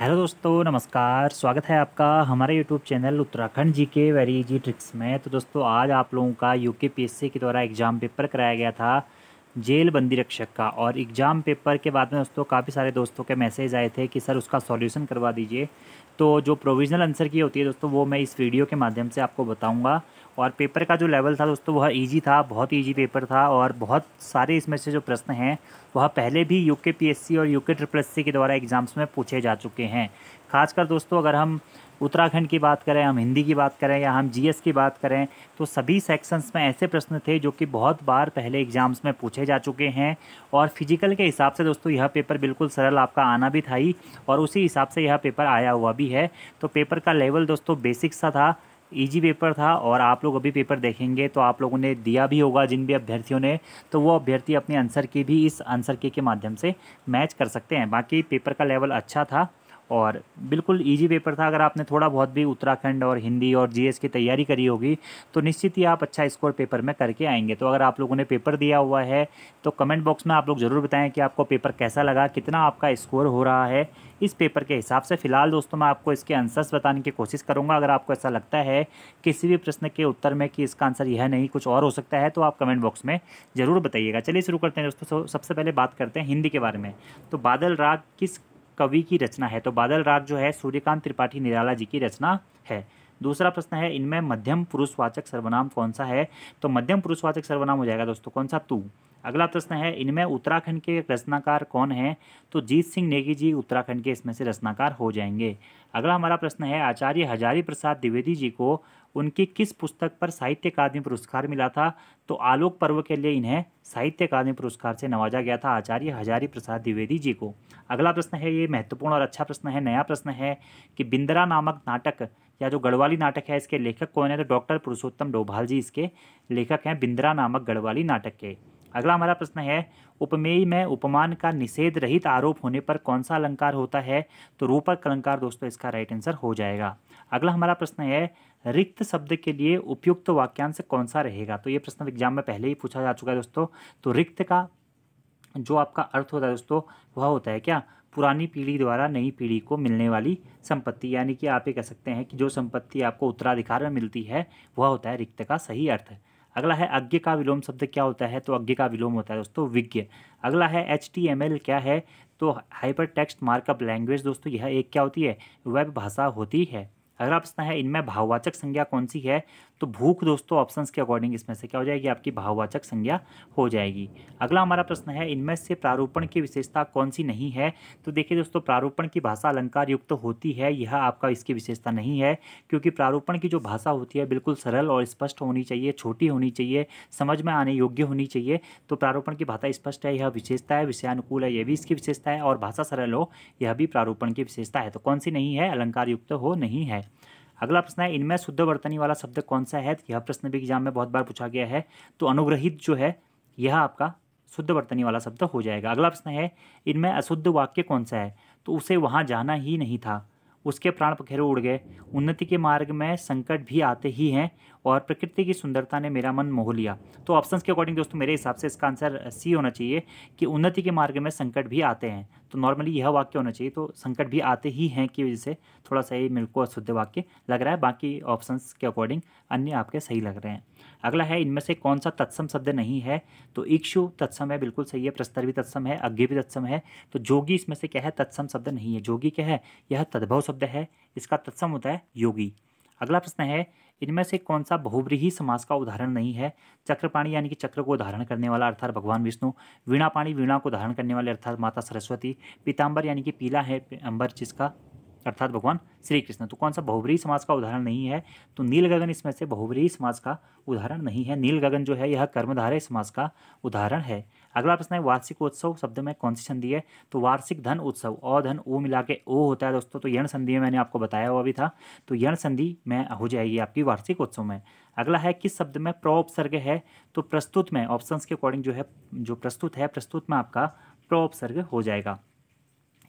hello दोस्तों नमस्कार स्वागत है आपका हमारे यूट्यूब चैनल उत्तराखंड जी के वेरी इजी ट्रिक्स में तो दोस्तों आज आप लोगों का यूके पीएससी के द्वारा एग्ज़ाम पेपर कराया गया था जेल बंदी रक्षक का और एग्ज़ाम पेपर के बाद में दोस्तों काफ़ी सारे दोस्तों के मैसेज आए थे कि सर उसका सॉल्यूशन करवा दीजिए तो जो प्रोविजनल आंसर की होती है दोस्तों वो मैं इस वीडियो के माध्यम से आपको बताऊंगा और पेपर का जो लेवल था दोस्तों वह इजी था बहुत इजी पेपर था और बहुत सारे इसमें से जो प्रश्न हैं वह पहले भी यूके पीएससी और यूके ट्रिपल एससी के द्वारा एग्ज़ाम्स में पूछे जा चुके हैं खासकर दोस्तों अगर हम उत्तराखंड की बात करें हम हिंदी की बात करें या हम जीएस की बात करें तो सभी सेक्शंस में ऐसे प्रश्न थे जो कि बहुत बार पहले एग्जाम्स में पूछे जा चुके हैं और फिजिकल के हिसाब से दोस्तों यह पेपर बिल्कुल सरल आपका आना भी था ही और उसी हिसाब से यह पेपर आया हुआ भी है तो पेपर का लेवल दोस्तों बेसिक सा था ईजी पेपर था और आप लोग अभी पेपर देखेंगे तो आप लोगों ने दिया भी होगा जिन भी अभ्यर्थियों ने तो वो अभ्यर्थी अपने आंसर की भी इस आंसर के माध्यम से मैच कर सकते हैं बाकी पेपर का लेवल अच्छा था और बिल्कुल ईजी पेपर था अगर आपने थोड़ा बहुत भी उत्तराखंड और हिंदी और जीएस की तैयारी करी होगी तो निश्चित ही आप अच्छा स्कोर पेपर में करके आएंगे तो अगर आप लोगों ने पेपर दिया हुआ है तो कमेंट बॉक्स में आप लोग ज़रूर बताएं कि आपको पेपर कैसा लगा कितना आपका स्कोर हो रहा है इस पेपर के हिसाब से फिलहाल दोस्तों मैं आपको इसके आंसर्स बताने की कोशिश करूँगा अगर आपको ऐसा लगता है किसी भी प्रश्न के उत्तर में कि इसका आंसर यह नहीं कुछ और हो सकता है तो आप कमेंट बॉक्स में ज़रूर बताइएगा चलिए शुरू करते हैं दोस्तों सबसे पहले बात करते हैं हिंदी के बारे में तो बादल राग किस कवि की रचना है तो बादल राग जो है सूर्यकांत त्रिपाठी निराला जी की रचना है दूसरा प्रश्न है इनमें मध्यम पुरुषवाचक सर्वनाम कौन सा है तो मध्यम पुरुषवाचक सर्वनाम हो जाएगा दोस्तों कौन सा तू अगला प्रश्न है इनमें उत्तराखंड के रचनाकार कौन है तो जीत सिंह नेगी जी उत्तराखंड के इसमें से रचनाकार हो जाएंगे अगला हमारा प्रश्न है आचार्य हजारी प्रसाद द्विवेदी जी को उनकी किस पुस्तक पर साहित्य अकादमी पुरस्कार मिला था तो आलोक पर्व के लिए इन्हें साहित्य अकादमी पुरस्कार से नवाजा गया था आचार्य हजारी प्रसाद द्विवेदी जी को अगला प्रश्न है ये महत्वपूर्ण और अच्छा प्रश्न है नया प्रश्न है कि बिंदरा नामक नाटक या जो गढ़वाली नाटक है इसके लेखक कौन है तो डॉक्टर पुरुषोत्तम डोभाल जी इसके लेखक हैं बिंदरा नामक गढ़वाली नाटक के अगला हमारा प्रश्न है उपमेय में उपमान का निषेध रहित आरोप होने पर कौन सा अलंकार होता है तो रूपक अलंकार दोस्तों इसका राइट आंसर हो जाएगा अगला हमारा प्रश्न है रिक्त शब्द के लिए उपयुक्त तो वाक्यांश कौन सा रहेगा तो ये प्रश्न एग्जाम में पहले ही पूछा जा चुका है दोस्तों तो रिक्त का जो आपका अर्थ होता है दोस्तों वह होता है क्या पुरानी पीढ़ी द्वारा नई पीढ़ी को मिलने वाली संपत्ति यानी कि आप ये कह सकते हैं कि जो संपत्ति आपको उत्तराधिकार में मिलती है वह होता है रिक्त का सही अर्थ अगला है अज्ञ का विलोम शब्द क्या होता है तो अज्ञ का विलोम होता है दोस्तों विज्ञ अगला है एच क्या है तो हाइपर टेक्स्ट मार्कअप लैंग्वेज दोस्तों यह एक क्या होती है वेब भाषा होती है अगला प्रश्न है इनमें भाववाचक संज्ञा कौन सी है तो भूख दोस्तों ऑप्शन के अकॉर्डिंग इसमें से क्या हो जाएगी आपकी भाववाचक संज्ञा हो जाएगी अगला हमारा प्रश्न है इनमें से प्रारूपण की विशेषता कौन सी नहीं है तो देखिए दोस्तों प्रारूपण की भाषा अलंकार युक्त तो होती है यह आपका इसकी विशेषता नहीं है क्योंकि प्रारूपण की जो भाषा होती है बिल्कुल सरल और स्पष्ट होनी चाहिए छोटी होनी चाहिए समझ में आने योग्य होनी चाहिए तो प्रारूपण की भाषा स्पष्ट है यह विशेषता है विषयानुकूल है यह भी इसकी विशेषता है और भाषा सरल हो यह भी प्रारूपण की विशेषता है तो कौन सी नहीं है अलंकार युक्त हो नहीं है अगला प्रश्न है इनमें शुद्ध वर्तनी वाला शब्द कौन सा है यह प्रश्न भी एग्जाम में बहुत बार पूछा गया है तो अनुग्रहित जो है यह आपका शुद्ध वर्तनी वाला शब्द हो जाएगा अगला प्रश्न है इनमें अशुद्ध वाक्य कौन सा है तो उसे वहाँ जाना ही नहीं था उसके प्राण पखेरु उड़ गए उन्नति के मार्ग में संकट भी आते ही हैं और प्रकृति की सुंदरता ने मेरा मन मोह लिया तो ऑप्शंस के अकॉर्डिंग दोस्तों मेरे हिसाब से इसका आंसर सी होना चाहिए कि उन्नति के मार्ग में संकट भी आते हैं तो नॉर्मली यह वाक्य होना चाहिए तो संकट भी आते ही हैं कि वजह से थोड़ा सा ये मेरे को अशुद्ध वाक्य लग रहा है बाकी ऑप्शन के अकॉर्डिंग अन्य आपके सही लग रहे हैं अगला है इनमें से कौन सा तत्सम शब्द नहीं है तो इक्षु तत्सम है बिल्कुल सही है प्रस्तर भी तत्सम है अज्ञे भी तत्सम है तो जोगी इसमें से क्या है तत्सम शब्द नहीं है जोगी क्या है यह तद्भव शब्द है इसका तत्सम होता है योगी अगला प्रश्न है इनमें से कौन सा बहुव्रीही समास का उदाहरण नहीं है चक्रपाणी यानी कि चक्र को धारण करने वाला अर्थात भगवान विष्णु वीणापाणी वीणा को धारण करने वाले अर्थात माता सरस्वती पीताम्बर यानी कि पीला है अंबर जिसका अर्थात भगवान श्री कृष्ण तो कौन सा बहुव्रीही समाज का उदाहरण नहीं है तो नील गगन इसमें से बहुव्रीही समाज का उदाहरण नहीं है नील गगन जो है यह कर्मधारय समाज का उदाहरण है अगला प्रश्न है वार्षिक उत्सव शब्द में कौन सी संधि है तो वार्षिक धन उत्सव और धन ओ मिला के ओ होता है दोस्तों तो यण संधि में मैंने आपको बताया हुआ भी था तो यण संधि में हो जाएगी आपकी वार्षिक उत्सव में अगला है किस शब्द में प्रो उपसर्ग है तो प्रस्तुत में ऑप्शंस के अकॉर्डिंग जो है जो प्रस्तुत है प्रस्तुत में आपका प्रो उपसर्ग हो जाएगा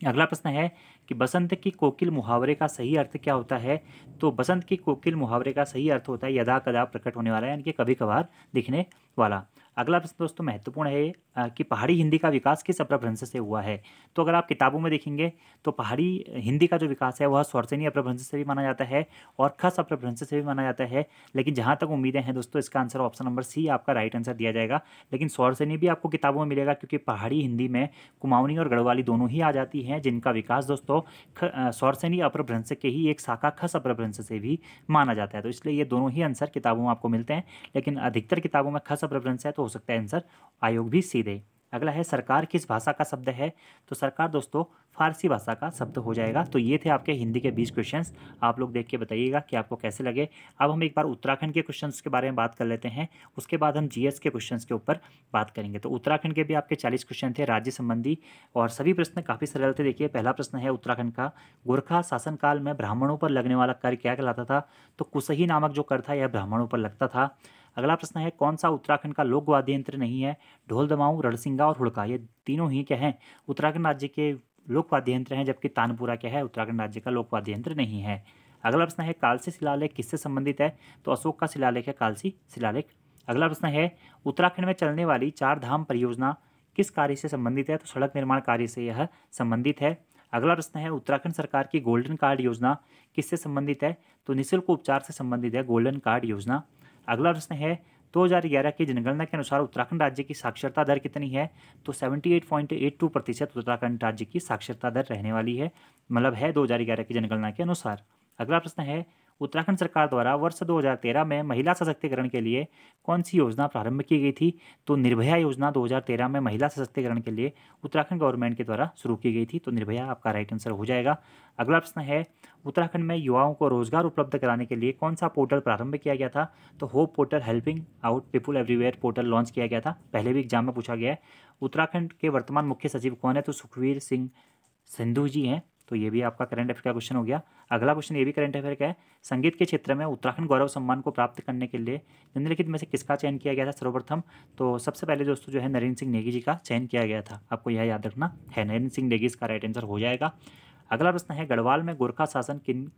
अगला प्रश्न है कि बसंत की कोकिल मुहावरे का सही अर्थ क्या होता है तो बसंत की कोकिल मुहावरे का सही अर्थ होता है यदा कदा प्रकट होने वाला यानी कि कभी कभार दिखने वाला अगला प्रश्न दोस्तों महत्वपूर्ण है कि पहाड़ी हिंदी का विकास किस अप्रभ्रंश से हुआ है तो अगर आप किताबों में देखेंगे तो पहाड़ी हिंदी का जो विकास है वह स्वर्सनी अपभ्रंश से भी माना जाता है और खस अप्रभ्रंश से भी माना जाता है लेकिन जहाँ तक उम्मीदें हैं दोस्तों इसका आंसर ऑप्शन नंबर सी आपका राइट आंसर दिया जाएगा लेकिन स्वर्सनी भी आपको किताबों में मिलेगा क्योंकि पहाड़ी हिंदी में कुमाऊनी और गढ़वाली दोनों ही आ जाती हैं जिनका विकास दोस्तों स्वर्सनी अप्रभ्रंश के ही एक शाखा खस अप्रभ्रंश से भी माना जाता है तो इसलिए ये दोनों ही आंसर किताबों में आपको मिलते हैं लेकिन अधिकतर किताबों में खस अप्रभ्रंश है तो सकता है आंसर आयोग भी सीधे अगला है सरकार किस भाषा का शब्द है तो सरकार दोस्तों फारसी भाषा का शब्द हो जाएगा तो ये थे आपके हिंदी के बीस क्वेश्चन आप लोग देख के बताइएगा कि आपको कैसे लगे अब हम एक बार उत्तराखंड के क्वेश्चन के बारे में बात कर लेते हैं उसके बाद हम जीएस के क्वेश्चन के ऊपर बात करेंगे तो उत्तराखंड के भी आपके चालीस क्वेश्चन थे राज्य संबंधी और सभी प्रश्न काफ़ी सरल थे देखिए पहला प्रश्न है उत्तराखंड का गोरखा शासनकाल में ब्राह्मणों पर लगने वाला कर क्या कहलाता था तो कुसही नामक जो कर था यह ब्राह्मणों पर लगता था अगला प्रश्न है कौन सा उत्तराखंड का लोक वाद्य यंत्र नहीं है ढोल दमाऊ रणसिंगा और हुड़का ये तीनों ही क्या हैं उत्तराखंड राज्य के लोक वाद्य यंत्र हैं जबकि तानपुरा क्या है उत्तराखंड राज्य का लोक वाद्य यंत्र नहीं है अगला प्रश्न है कालसी शिलालेख किससे संबंधित है तो अशोक का शिलालेख है कालसी शिलालेख अगला प्रश्न है उत्तराखंड में चलने वाली चार धाम परियोजना किस कार्य से संबंधित है तो सड़क निर्माण कार्य से यह संबंधित है अगला प्रश्न है उत्तराखंड सरकार की गोल्डन कार्ड योजना किससे संबंधित है तो निःशुल्क उपचार से संबंधित है गोल्डन कार्ड योजना अगला प्रश्न है 2011 की जनगणना के अनुसार उत्तराखंड राज्य की साक्षरता दर कितनी है तो 78.82 प्रतिशत उत्तराखंड राज्य की साक्षरता दर रहने वाली है मतलब है 2011 की जनगणना के अनुसार अगला प्रश्न है उत्तराखंड सरकार द्वारा वर्ष 2013 में महिला सशक्तिकरण के लिए कौन सी योजना प्रारंभ की गई थी तो निर्भया योजना 2013 में महिला सशक्तिकरण के लिए उत्तराखंड गवर्नमेंट के द्वारा शुरू की गई थी तो निर्भया आपका राइट आंसर हो जाएगा अगला प्रश्न है उत्तराखंड में युवाओं को रोजगार उपलब्ध कराने के लिए कौन सा पोर्टल प्रारंभ किया गया था तो hope portal helping out people everywhere portal launch किया गया था पहले भी एग्जाम में पूछा गया है उत्तराखंड के वर्तमान मुख्य सचिव कौन है तो सुखवीर सिंह सिंधु जी हैं तो ये भी आपका करंट अफेयर का क्वेश्चन हो गया अगला क्वेश्चन ये भी करंट अफेयर का है संगीत के क्षेत्र में उत्तराखंड गौरव सम्मान को प्राप्त करने के लिए निम्नलिखित में से किसका चयन किया गया था सर्वप्रथम तो सबसे पहले दोस्तों जो है नरेंद्र सिंह नेगी जी का चयन किया गया था आपको यह याद रखना है नरेंद्र सिंह नेगी इसका राइट आंसर हो जाएगा अगला प्रश्न है गढ़वाल में गोरखा शासन किन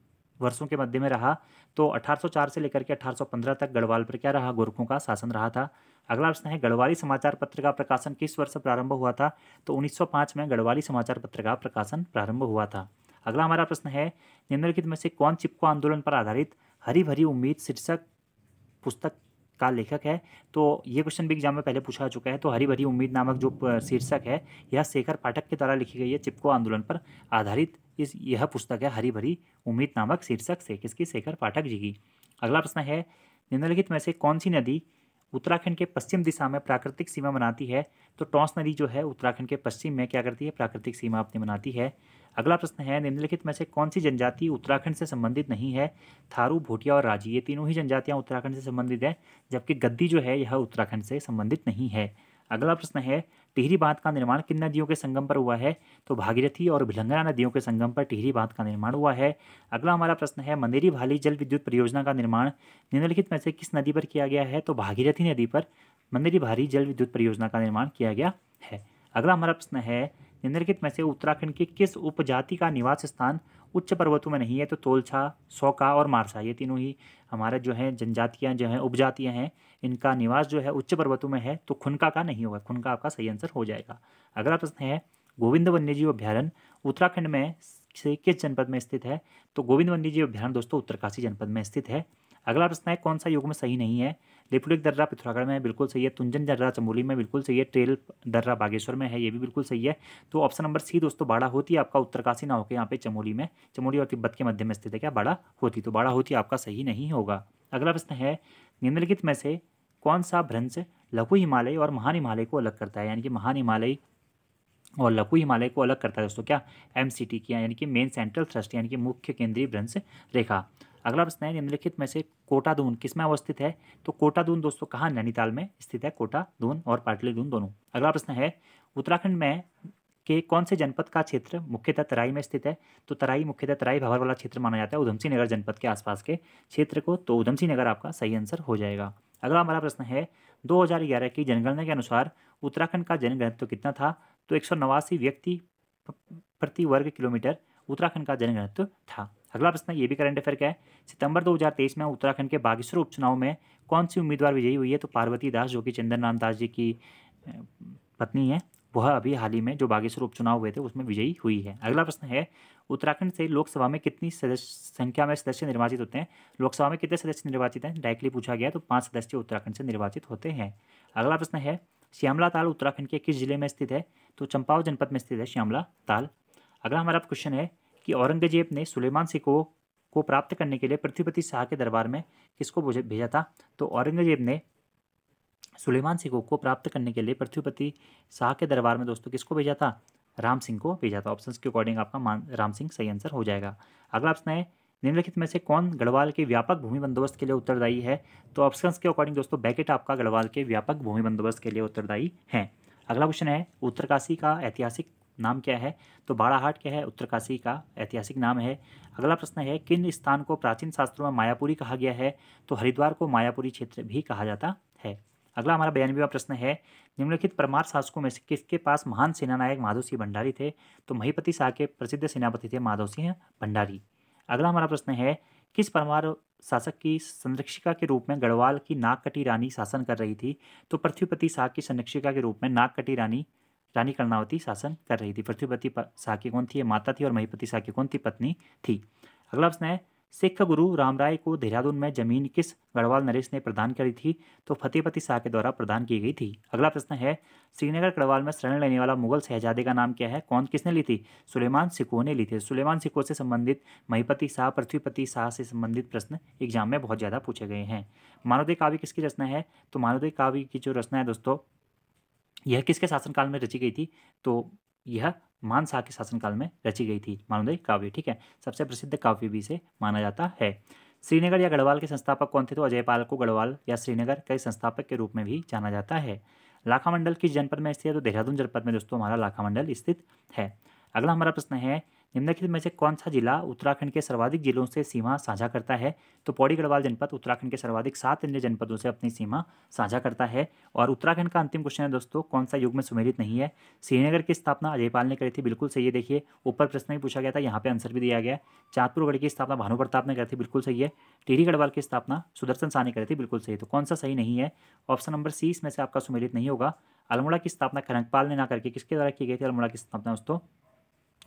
वर्षों के मध्य में रहा तो 1804 से लेकर के 1815 तक गढ़वाल पर क्या रहा गोरखों का शासन रहा था अगला प्रश्न है गढ़वाली समाचार पत्र का प्रकाशन किस वर्ष प्रारंभ हुआ था तो 1905 में गढ़वाली समाचार पत्र का प्रकाशन प्रारंभ हुआ था अगला हमारा प्रश्न है निम्नलिखित में से कौन चिपको आंदोलन पर आधारित हरी भरी उम्मीद शीर्षक पुस्तक का लेखक है तो ये क्वेश्चन भी एग्जाम में पहले पूछा चुका है तो हरी भरी उम्मीद नामक जो शीर्षक है यह शेखर पाठक के द्वारा लिखी गई है चिपको आंदोलन पर आधारित इस यह पुस्तक है हरी भरी उम्मीद नामक शीर्षक से किसकी शेखर पाठक जी की अगला प्रश्न है निम्नलिखित में से कौन सी नदी उत्तराखंड के पश्चिम दिशा में प्राकृतिक सीमा बनाती है तो टॉस नदी जो है उत्तराखंड के पश्चिम में क्या करती है प्राकृतिक सीमा अपनी बनाती है अगला प्रश्न है निम्नलिखित में से कौन सी जनजाति उत्तराखंड से संबंधित नहीं है थारू भोटिया और राजी ये तीनों ही जनजातियाँ उत्तराखंड से संबंधित हैं जबकि गद्दी जो है यह उत्तराखंड से संबंधित नहीं है अगला प्रश्न है टिहरी बांध का निर्माण किन नदियों के संगम पर हुआ है तो भागीरथी और भिलंगना नदियों के संगम पर टिहरी बांध का निर्माण हुआ है अगला हमारा प्रश्न है मंदेरी भाली जल विद्युत परियोजना का निर्माण निम्नलिखित में से किस नदी पर किया गया है तो भागीरथी नदी पर मंदेरी भारी जल विद्युत परियोजना का निर्माण किया गया है अगला हमारा प्रश्न है निम्नलिखित में से उत्तराखंड की किस उपजाति का निवास स्थान उच्च पर्वतों में नहीं है तो तोलछा सौका और मारसा ये तीनों ही हमारे जो हैं जनजातियाँ जो हैं उपजातियाँ हैं इनका निवास जो है उच्च पर्वतों में है तो खुनका का नहीं होगा खुनका आपका सही आंसर हो जाएगा अगला प्रश्न है गोविंद वन्यजीव अभ्यारण उत्तराखंड में से किस जनपद में स्थित है तो गोविंद वन्यजीव अभ्यारण दोस्तों उत्तरकाशी जनपद में स्थित है अगला प्रश्न है कौन सा युग में सही नहीं है रिपुलिक दर्रा पिथौरागढ़ में है बिल्कुल सही है तुंजन दर्रा चमोली में बिल्कुल सही है ट्रेल दर्रा बागेश्वर में है ये भी बिल्कुल सही है तो ऑप्शन नंबर सी दोस्तों बाड़ा होती है आपका उत्तरकाशी ना होकर यहाँ पे चमोली में चमोली और तिब्बत के मध्य में स्थित है क्या बाड़ा होती तो बाड़ा होती आपका सही नहीं होगा अगला प्रश्न है निम्नलिखित में से कौन सा भ्रंश लघु हिमालय और महान हिमालय को अलग करता है यानी कि महान हिमालय और लघु हिमालय को अलग करता है दोस्तों क्या एम सी टी की यानी कि मेन सेंट्रल थ्रस्ट यानी कि मुख्य केंद्रीय भ्रंश रेखा अगला प्रश्न है निम्नलिखित में से कोटा दून किसमें अवस्थित है तो कोटा दून दोस्तों कहाँ नैनीताल में स्थित है कोटा दून और पाटली दून दोनों अगला प्रश्न है उत्तराखंड में के कौन से जनपद का क्षेत्र मुख्यतः तराई में स्थित है तो तराई मुख्यतः तराई भवर वाला क्षेत्र माना जाता है उधमसिंह नगर जनपद के आसपास के क्षेत्र को तो उधमसिंह नगर आपका सही आंसर हो जाएगा अगला हमारा प्रश्न है 2011 की जनगणना के अनुसार उत्तराखंड का जनघनत्व तो कितना था तो एक व्यक्ति प्रति वर्ग किलोमीटर उत्तराखंड का जनघनत्व था अगला प्रश्न ये भी करंट अफेयर का है सितंबर 2023 में उत्तराखंड के बागेश्वर उपचुनाव में कौन सी उम्मीदवार विजयी हुई है तो पार्वती दास जो कि चंदन राम दास जी की पत्नी है वह अभी हाल ही में जो बागेश्वर उपचुनाव हुए थे उसमें विजयी हुई है अगला प्रश्न है उत्तराखंड से लोकसभा में कितनी सदस्य संख्या में सदस्य निर्वाचित होते हैं लोकसभा में कितने सदस्य निर्वाचित हैं डायरेक्टली पूछा गया तो पाँच सदस्य उत्तराखंड से निर्वाचित होते हैं अगला प्रश्न है श्यामला ताल उत्तराखंड के किस जिले में स्थित है तो चंपावत जनपद में स्थित है श्यामला ताल अगला हमारा क्वेश्चन है कि औरंगजेब ने सुलेमान सिंह को को प्राप्त करने के लिए पृथ्वीपति शाह के दरबार में किसको भेजा था तो औरंगजेब ने सुलेमान सिंह को प्राप्त करने के लिए पृथ्वीपति शाह के दरबार में दोस्तों किसको भेजा था राम सिंह को भेजा था ऑप्शन के अकॉर्डिंग आपका मान राम सिंह सही आंसर हो जाएगा अगला प्रश्न है निम्नलिखित में से कौन गढ़वाल के व्यापक भूमि बंदोबस्त के लिए उत्तरदायी है तो ऑप्शंस के अकॉर्डिंग दोस्तों बैकेट आपका गढ़वाल के व्यापक भूमि बंदोबस्त के लिए उत्तरदायी है अगला क्वेश्चन है उत्तरकाशी का ऐतिहासिक नाम क्या है तो बाड़ाहाट क्या है उत्तरकाशी का ऐतिहासिक नाम है अगला प्रश्न है किन स्थान को प्राचीन शास्त्रों में मायापुरी कहा गया है तो हरिद्वार को मायापुरी क्षेत्र भी कहा जाता है अगला हमारा बयानवेवा प्रश्न है निम्नलिखित परमार शासकों में से किसके पास महान सेनानायक माधव सिंह भंडारी थे तो महीपति शाह के प्रसिद्ध सेनापति थे माधव सिंह भंडारी अगला हमारा प्रश्न है किस परमार शासक की संरक्षिका के रूप में गढ़वाल की नागकटी रानी शासन कर रही थी तो पृथ्वीपति शाह की संरक्षिका के रूप में नागकटी रानी रानी कर्णावती शासन कर रही थी पृथ्वीपति साकी कौन थी माता थी और महीपति साकी कौन थी पत्नी थी अगला प्रश्न है सिख गुरु रामराय को देहरादून में जमीन किस गढ़वाल नरेश ने प्रदान करी थी तो फतेहपति शाह के द्वारा प्रदान की गई थी अगला प्रश्न है श्रीनगर गढ़वाल में शरण लेने वाला मुगल शहजादे का नाम क्या है कौन किसने ली थी सुलेमान सिको ने ली थी सुलेमान सिको से संबंधित महीपति शाह पृथ्वीपति शाह से संबंधित प्रश्न एग्जाम में बहुत ज़्यादा पूछे गए हैं मानवदेव काव्य किसकी रचना है तो मानवदेव काव्य की जो रचना है दोस्तों यह किसके शासनकाल में रची गई थी तो यह मान शाह के शासनकाल में रची गई थी मानोदय काव्य ठीक है सबसे प्रसिद्ध काव्य भी इसे माना जाता है श्रीनगर या गढ़वाल के संस्थापक कौन थे तो अजयपाल को गढ़वाल या श्रीनगर के संस्थापक के रूप में भी जाना जाता है लाखा मंडल किस जनपद में स्थित है तो देहरादून जनपद में दोस्तों हमारा लाखा मंडल स्थित है अगला हमारा प्रश्न है निम्नलिखित में से कौन सा जिला उत्तराखंड के सर्वाधिक जिलों से सीमा साझा करता है तो पौड़ी गढ़वाल जनपद उत्तराखंड के सर्वाधिक सात अन्य जनपदों से अपनी सीमा साझा करता है और उत्तराखंड का अंतिम क्वेश्चन है दोस्तों कौन सा युग में सुमेलित नहीं है श्रीनगर की स्थापना अजयपाल ने करी थी बिल्कुल सही है देखिए ऊपर प्रश्न भी पूछा गया था यहाँ पे आंसर भी दिया गया है चाँदपुरगढ़ की स्थापना भानु प्रताप ने करी थी बिल्कुल सही है टीरी गढ़वाल की स्थापना सुदर्शन शाह ने करी थी बिल्कुल सही तो कौन सा सही नहीं है ऑप्शन नंबर सी इसमें से आपका सुमेलित नहीं होगा अल्मोड़ा की स्थापना खनकपाल ने ना करके किसके द्वारा की गई थी अल्मोड़ा की स्थापना दोस्तों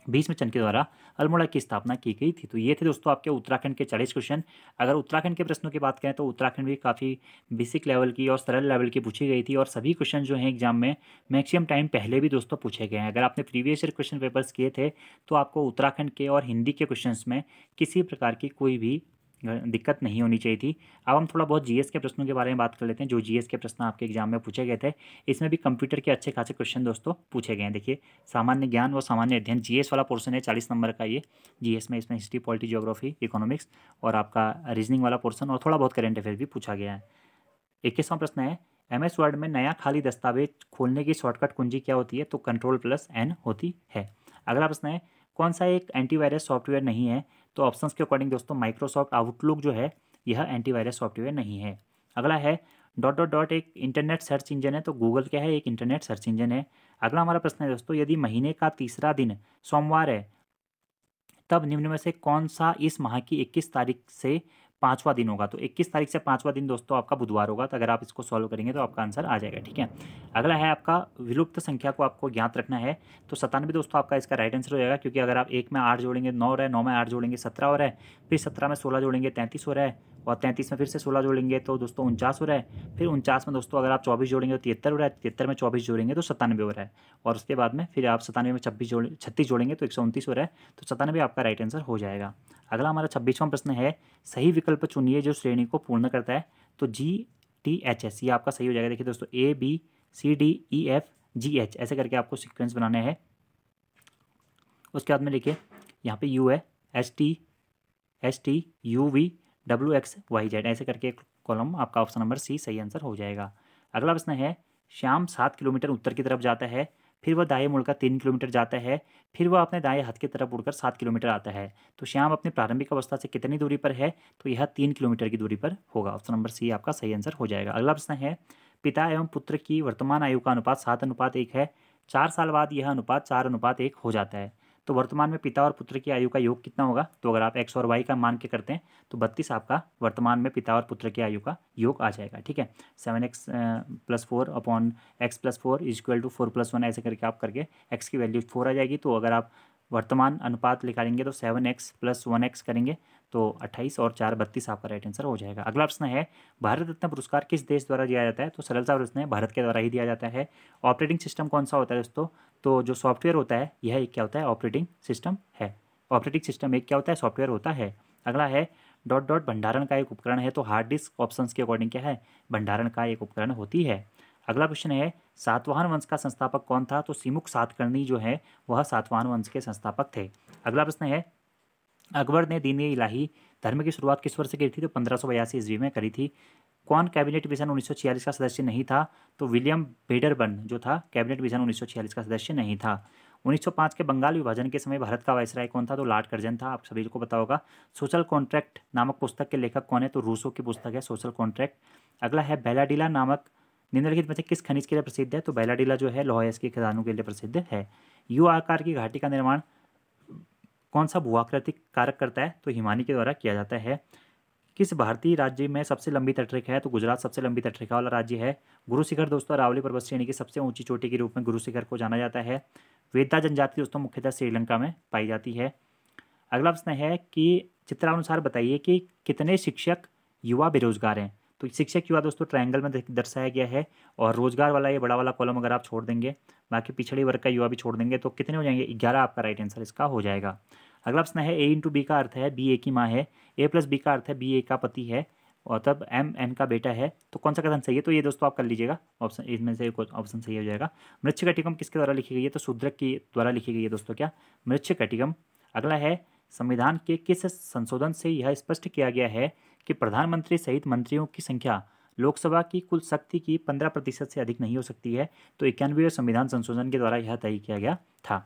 में चंद के द्वारा अल्मोड़ा की स्थापना की गई थी तो ये थे दोस्तों आपके उत्तराखंड के चालीस क्वेश्चन अगर उत्तराखंड के प्रश्नों की बात करें तो उत्तराखंड भी काफ़ी बेसिक लेवल की और सरल लेवल की पूछी गई थी और सभी क्वेश्चन जो हैं एग्जाम में मैक्सिमम टाइम पहले भी दोस्तों पूछे गए हैं अगर आपने प्रीवियस ईयर क्वेश्चन पेपर्स किए थे तो आपको उत्तराखंड के और हिंदी के क्वेश्चन में किसी प्रकार की कोई भी दिक्कत नहीं होनी चाहिए थी अब हम थोड़ा बहुत जीएस के प्रश्नों के बारे में बात कर लेते हैं जो जीएस के प्रश्न आपके एग्जाम में पूछे गए थे इसमें भी कंप्यूटर के अच्छे खासे क्वेश्चन दोस्तों पूछे गए हैं देखिए सामान्य ज्ञान और सामान्य अध्ययन जी वाला पोर्सन है चालीस नंबर का ये जी में इसमें हिस्ट्री पॉलिटी जोग्राफी इकोनॉमिक्स और आपका रीजनिंग वाला पोर्सन और थोड़ा बहुत करेंट अफेयर भी पूछा गया है इक्कीसवां प्रश्न है एम एस वर्ड में नया खाली दस्तावेज खोलने की शॉर्टकट कुंजी क्या होती है तो कंट्रोल प्लस एन होती है अगला प्रश्न है कौन सा एक एंटीवायरस सॉफ्टवेयर नहीं है तो ऑप्शंस के अकॉर्डिंग दोस्तों माइक्रोसॉफ्ट आउटलुक जो है यह एंटीवायरस सॉफ्टवेयर नहीं है अगला है डॉट डॉट डॉट एक इंटरनेट सर्च इंजन है तो गूगल क्या है एक इंटरनेट सर्च इंजन है अगला हमारा प्रश्न है दोस्तों यदि महीने का तीसरा दिन सोमवार है तब निम्न में से कौन सा इस माह की इक्कीस तारीख से पाँचवा दिन होगा तो इक्कीस तारीख से पाँचवा दिन दोस्तों आपका बुधवार होगा तो अगर आप इसको सॉल्व करेंगे तो आपका आंसर आ जाएगा ठीक है अगला है आपका विलुप्त संख्या को आपको ज्ञात रखना है तो सतानवे दोस्तों आपका इसका राइट आंसर हो जाएगा क्योंकि अगर आप एक में आठ जोड़ेंगे नौ रहे नौ में आठ जोड़ेंगे सत्रह हो है फिर सत्रह में सोलह जोड़ेंगे तैंतीस हो रहा है और तैंतीस में फिर से सोलह जोड़ेंगे तो दोस्तों उनचास हो रहा है फिर उनचास में दोस्तों अगर आप चौबीस जोड़ेंगे तो तिहत्तर हो रहा है तिहत्तर में चौबीस जोड़ेंगे तो सत्तानवे हो रहा है और उसके बाद में फिर आप सतानवे में छब्बीस जोड़ छत्तीस जोड़ेंगे तो एक हो रहा है तो सतानवे आपका राइट आंसर हो जाएगा अगला हमारा छब्बीसवां प्रश्न है सही विकल्प चुनिए जो श्रेणी को पूर्ण करता है तो जी टी एच एस ये आपका सही हो जाएगा देखिए दोस्तों A B C D E F G H ऐसे करके आपको सिक्वेंस बनाना है उसके बाद में लिखिए यहाँ पे यू है S T S T U V W X Y Z ऐसे करके कॉलम आपका ऑप्शन नंबर सी सही आंसर हो जाएगा अगला प्रश्न है शाम सात किलोमीटर उत्तर की तरफ जाता है फिर वह दाएं मुड़कर तीन किलोमीटर जाता है फिर वह अपने दाएं हाथ की तरफ उड़कर सात किलोमीटर आता है तो श्याम अपनी प्रारंभिक अवस्था से कितनी दूरी पर है तो यह तीन किलोमीटर की दूरी पर होगा ऑप्शन नंबर सी आपका सही आंसर हो जाएगा अगला प्रश्न है पिता एवं पुत्र की वर्तमान आयु का अनुपात सात अनुपात एक है चार साल बाद यह अनुपात चार अनुपात एक हो जाता है तो वर्तमान में पिता और पुत्र की आयु का योग कितना होगा तो अगर आप एक्स और वाई का मान के करते हैं तो बत्तीस आपका वर्तमान में पिता और पुत्र की आयु का योग आ जाएगा ठीक है seven x plus four upon x plus four is equal to four plus one ऐसे करके आप करके एक्स की वैल्यू फोर आ जाएगी तो अगर आप वर्तमान अनुपात निकालेंगे तो seven x plus one x करेंगे तो अट्ठाईस और चार बत्तीस आपका राइट आंसर हो जाएगा अगला प्रश्न है भारत रत्न पुरस्कार किस देश द्वारा दिया जाता है तो सरल सा प्रश्न है भारत के द्वारा ही दिया जाता है ऑपरेटिंग सिस्टम कौन सा होता है दोस्तों तो जो सॉफ्टवेयर होता है यह एक क्या होता है ऑपरेटिंग सिस्टम है ऑपरेटिंग सिस्टम एक क्या होता है सॉफ्टवेयर होता है अगला है डॉट डॉट भंडारण का एक उपकरण है तो हार्ड डिस्क ऑप्शंस के अकॉर्डिंग क्या है भंडारण का एक उपकरण होती है अगला क्वेश्चन है सातवाहन वंश का संस्थापक कौन था तो सिमुख सातकर्णी जो है वह सातवाहन वंश के संस्थापक थे अगला प्रश्न है अकबर ने दीन इलाही धर्म की शुरुआत किस वर्ष की थी तो पंद्रह सौ बयासी ईस्वी में करी थी कौन कैबिनेट मिशन 1946 का सदस्य नहीं था तो विलियम बेडरबर्न जो था कैबिनेट मिशन 1946 का सदस्य नहीं था 1905 के बंगाल विभाजन के समय भारत का वायसराय कौन था तो लॉर्ड कर्जन था आप सभी को पता होगा सोशल कॉन्ट्रैक्ट नामक पुस्तक के लेखक कौन है तो रूसो की पुस्तक है सोशल कॉन्ट्रैक्ट अगला है बेलाडीला नामक निम्नलिखित में से किस खनिज के लिए प्रसिद्ध है तो बैला डीला जो है लोहस के खदानों के लिए प्रसिद्ध है यू आकार की घाटी का निर्माण कौन सा भूआकृतिक कारक करता है तो हिमानी के द्वारा किया जाता है किस भारतीय राज्य में सबसे लंबी तटरेखा है तो गुजरात सबसे लंबी तटरेखा वाला राज्य है गुरुशिखर दोस्तों अरावली पर्वत श्रेणी की सबसे ऊंची चोटी के रूप में गुरुशिखर को जाना जाता है वेदा जनजाति दोस्तों मुख्यतः श्रीलंका में पाई जाती है अगला प्रश्न है कि चित्रानुसार बताइए कि कितने शिक्षक युवा बेरोजगार हैं तो शिक्षा की बात दोस्तों ट्रायंगल में दर्शाया गया है और रोजगार वाला ये बड़ा वाला कॉलम अगर आप छोड़ देंगे बाकी पिछड़े वर्ग का युवा भी छोड़ देंगे तो कितने हो जाएंगे ग्यारह आपका राइट आंसर इसका हो जाएगा अगला प्रश्न है ए इंटू बी का अर्थ है बी ए की माँ है ए प्लस बी का अर्थ है बी ए का पति है और तब एम एम का बेटा है तो कौन सा कथन सही है तो ये दोस्तों आप कर लीजिएगा ऑप्शन इसमें से ऑप्शन सही हो जाएगा मृक्ष कटिकम किसके द्वारा लिखी गई है तो शूद्रक के द्वारा लिखी गई है दोस्तों क्या मृक्ष कटिकम अगला है संविधान के किस संशोधन से यह स्पष्ट किया गया है कि प्रधानमंत्री सहित मंत्रियों की संख्या लोकसभा की कुल शक्ति की पंद्रह प्रतिशत से अधिक नहीं हो सकती है तो इक्यानवे संविधान संशोधन के द्वारा यह तय किया गया था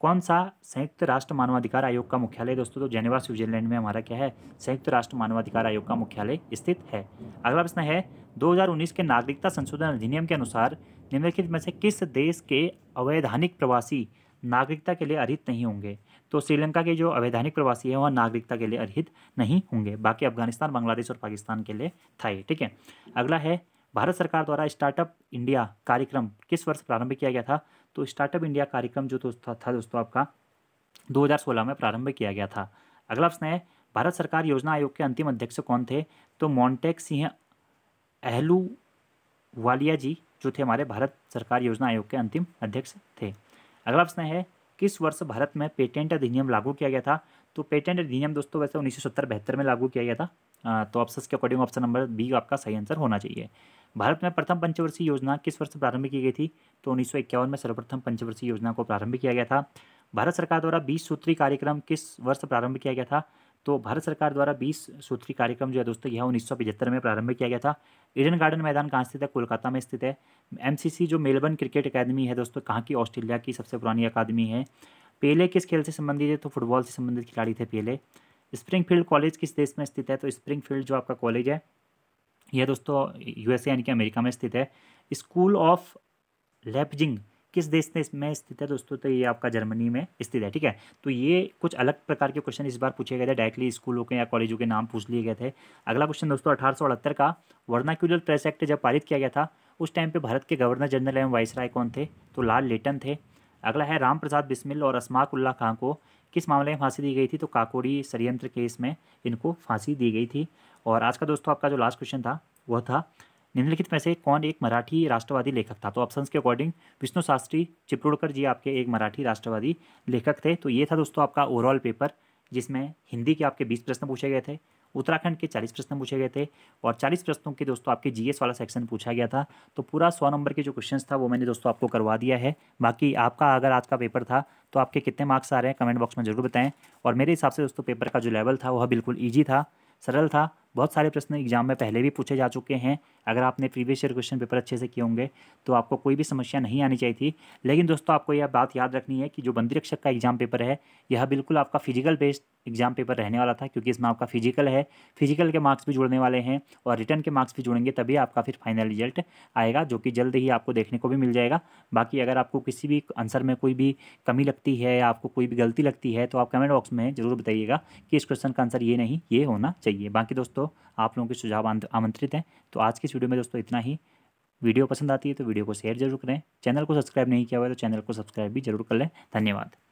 कौन सा संयुक्त राष्ट्र मानवाधिकार आयोग का मुख्यालय दोस्तों तो जेनेवा स्विट्जरलैंड में हमारा क्या है संयुक्त राष्ट्र मानवाधिकार आयोग का मुख्यालय स्थित है अगला प्रश्न है 2019 के नागरिकता संशोधन अधिनियम के अनुसार निम्नलिखित में से किस देश के अवैधानिक प्रवासी नागरिकता के लिए अधित नहीं होंगे तो श्रीलंका के जो अवैधानिक प्रवासी हैं वह नागरिकता के लिए अर्हित नहीं होंगे बाकी अफगानिस्तान बांग्लादेश और पाकिस्तान के लिए था ये ठीक है अगला है भारत सरकार द्वारा स्टार्टअप इंडिया कार्यक्रम किस वर्ष प्रारंभ किया गया था तो स्टार्टअप इंडिया कार्यक्रम जो दोस्तों था दोस्तों आपका दो में प्रारंभ किया गया था अगला प्रश्न है भारत सरकार योजना आयोग के अंतिम अध्यक्ष कौन थे तो मॉन्टेक सिंह अहलू वालिया जी जो थे हमारे भारत सरकार योजना आयोग के अंतिम अध्यक्ष थे अगला प्रश्न है किस वर्ष भारत में पेटेंट अधिनियम लागू किया गया था तो पेटेंट अधिनियम दोस्तों वैसे उन्नीस सौ में लागू किया गया था तो ऑप्शन के अकॉर्डिंग ऑप्शन नंबर बी आपका सही आंसर होना चाहिए भारत में प्रथम पंचवर्षीय योजना किस वर्ष प्रारंभ की गई थी तो उन्नीस में सर्वप्रथम पंचवर्षीय योजना को प्रारंभ किया गया था भारत सरकार द्वारा बीस सूत्री कार्यक्रम किस वर्ष प्रारंभ किया गया था तो भारत सरकार द्वारा बीस सूत्री कार्यक्रम जो है दोस्तों यह उन्नीस में प्रारंभ किया गया था ईडन गार्डन मैदान कहाँ स्थित है कोलकाता में स्थित है एमसीसी जो मेलबर्न क्रिकेट अकादमी है दोस्तों कहाँ की ऑस्ट्रेलिया की सबसे पुरानी अकादमी है पेले किस खेल से संबंधित है तो फुटबॉल से संबंधित खिलाड़ी थे पेले स्प्रिंगफील्ड कॉलेज किस देश में स्थित है तो स्प्रिंगफील्ड जो आपका कॉलेज है यह दोस्तों यूएसए यानी कि अमेरिका में स्थित है स्कूल ऑफ लेपजिंग किस देश में स्थित है दोस्तों तो ये आपका जर्मनी में स्थित है ठीक है तो ये कुछ अलग प्रकार के क्वेश्चन इस बार पूछे गए थे डायरेक्टली स्कूलों के या कॉलेजों के नाम पूछ लिए गए थे अगला क्वेश्चन दोस्तों अठारह का वर्नाक्यूलर प्रेस एक्ट जब पारित किया गया था उस टाइम पर भारत के गवर्नर जनरल एवं वाइस कौन थे तो लाल लेटन थे अगला है राम प्रसाद बिस्मिल और असमाक उल्ला खां को किस मामले में फांसी दी गई थी तो काकोड़ी षडयंत्र केस में इनको फांसी दी गई थी और आज का दोस्तों आपका जो लास्ट क्वेश्चन था वह था निम्नलिखित में से कौन एक मराठी राष्ट्रवादी लेखक था तो ऑप्शन के अकॉर्डिंग विष्णु शास्त्री चिपरुड़कर जी आपके एक मराठी राष्ट्रवादी लेखक थे तो ये था दोस्तों आपका ओवरऑल पेपर जिसमें हिंदी के आपके बीस प्रश्न पूछे गए थे उत्तराखंड के 40 प्रश्न पूछे गए थे और 40 प्रश्नों के दोस्तों आपके जीएस वाला सेक्शन पूछा गया था तो पूरा 100 नंबर के जो क्वेश्चंस था वो मैंने दोस्तों आपको करवा दिया है बाकी आपका अगर आज का पेपर था तो आपके कितने मार्क्स आ रहे हैं कमेंट बॉक्स में जरूर बताएं और मेरे हिसाब से दोस्तों पेपर का जो लेवल था वह बिल्कुल ईजी था सरल था बहुत सारे प्रश्न एग्जाम में पहले भी पूछे जा चुके हैं अगर आपने प्रीवियस ईयर क्वेश्चन पेपर अच्छे से किए होंगे तो आपको कोई भी समस्या नहीं आनी चाहिए थी लेकिन दोस्तों आपको यह बात याद रखनी है कि जो बंदी रक्षक का एग्जाम पेपर है यह बिल्कुल आपका फिजिकल बेस्ड एग्जाम पेपर रहने वाला था क्योंकि इसमें आपका फिजिकल है फिजिकल के मार्क्स भी जुड़ने वाले हैं और रिटर्न के मार्क्स भी जुड़ेंगे तभी आपका फिर फाइनल रिजल्ट आएगा जो कि जल्द ही आपको देखने को भी मिल जाएगा बाकी अगर आपको किसी भी आंसर में कोई भी कमी लगती है या आपको कोई भी गलती लगती है तो आप कमेंट बॉक्स में ज़रूर बताइएगा कि इस क्वेश्चन का आंसर ये नहीं ये होना चाहिए बाकी दोस्तों दोस्तों आप लोगों के सुझाव आमंत्रित हैं तो आज की इस वीडियो में दोस्तों इतना ही वीडियो पसंद आती है तो वीडियो को शेयर जरूर करें चैनल को सब्सक्राइब नहीं किया हुआ है तो चैनल को सब्सक्राइब भी जरूर कर लें धन्यवाद